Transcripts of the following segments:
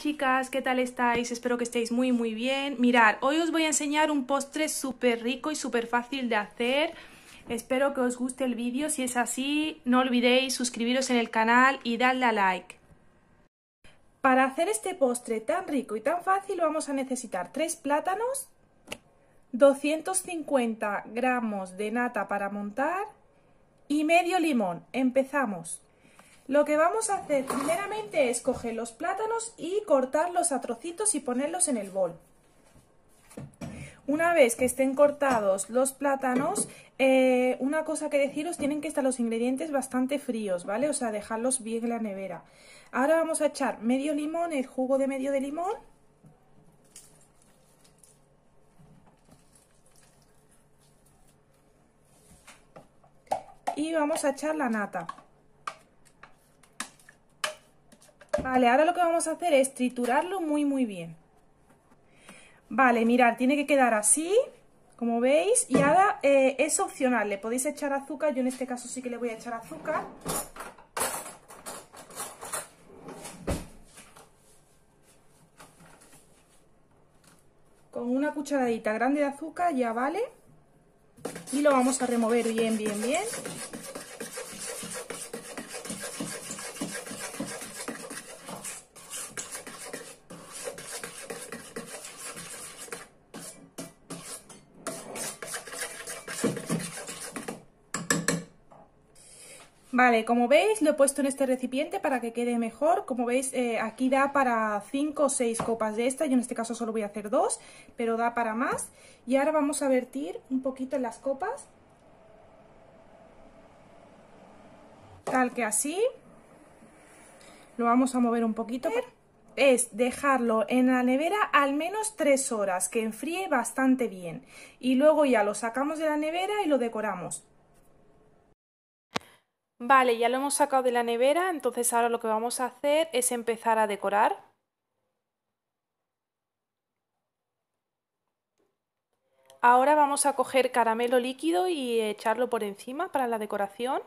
chicas, ¿qué tal estáis? Espero que estéis muy muy bien. Mirad, hoy os voy a enseñar un postre súper rico y súper fácil de hacer. Espero que os guste el vídeo, si es así no olvidéis suscribiros en el canal y darle a like. Para hacer este postre tan rico y tan fácil vamos a necesitar 3 plátanos, 250 gramos de nata para montar y medio limón. Empezamos. Lo que vamos a hacer primeramente es coger los plátanos y cortarlos a trocitos y ponerlos en el bol. Una vez que estén cortados los plátanos, eh, una cosa que deciros, tienen que estar los ingredientes bastante fríos, ¿vale? O sea, dejarlos bien en la nevera. Ahora vamos a echar medio limón, el jugo de medio de limón. Y vamos a echar la nata. Vale, ahora lo que vamos a hacer es triturarlo muy muy bien. Vale, mirad, tiene que quedar así, como veis, y ahora eh, es opcional, le podéis echar azúcar, yo en este caso sí que le voy a echar azúcar. Con una cucharadita grande de azúcar ya vale. Y lo vamos a remover bien, bien, bien. Vale, como veis lo he puesto en este recipiente para que quede mejor. Como veis eh, aquí da para 5 o 6 copas de esta. Yo en este caso solo voy a hacer 2, pero da para más. Y ahora vamos a vertir un poquito en las copas. Tal que así. Lo vamos a mover un poquito. Es dejarlo en la nevera al menos 3 horas, que enfríe bastante bien. Y luego ya lo sacamos de la nevera y lo decoramos. Vale, ya lo hemos sacado de la nevera, entonces ahora lo que vamos a hacer es empezar a decorar. Ahora vamos a coger caramelo líquido y echarlo por encima para la decoración.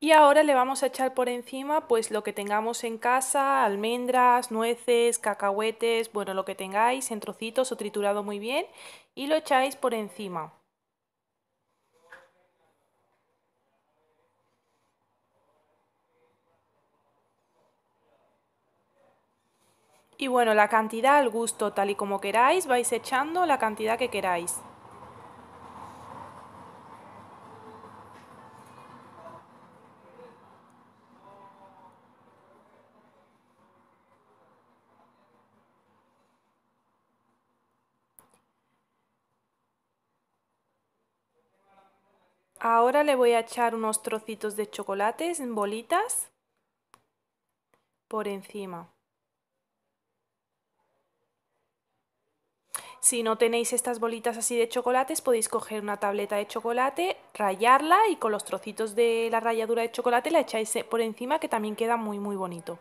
Y ahora le vamos a echar por encima pues lo que tengamos en casa, almendras, nueces, cacahuetes, bueno, lo que tengáis en trocitos o triturado muy bien y lo echáis por encima. Y bueno, la cantidad al gusto, tal y como queráis, vais echando la cantidad que queráis. Ahora le voy a echar unos trocitos de chocolates en bolitas por encima. Si no tenéis estas bolitas así de chocolates, podéis coger una tableta de chocolate, rayarla y con los trocitos de la ralladura de chocolate la echáis por encima que también queda muy muy bonito.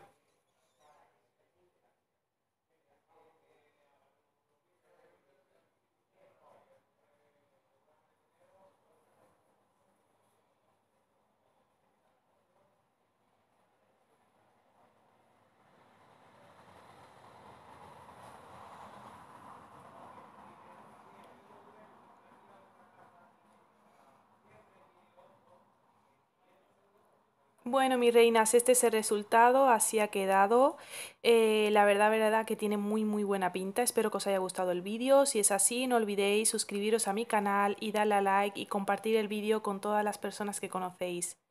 Bueno, mis reinas, este es el resultado, así ha quedado. Eh, la verdad, verdad que tiene muy muy buena pinta, espero que os haya gustado el vídeo. Si es así, no olvidéis suscribiros a mi canal y darle a like y compartir el vídeo con todas las personas que conocéis.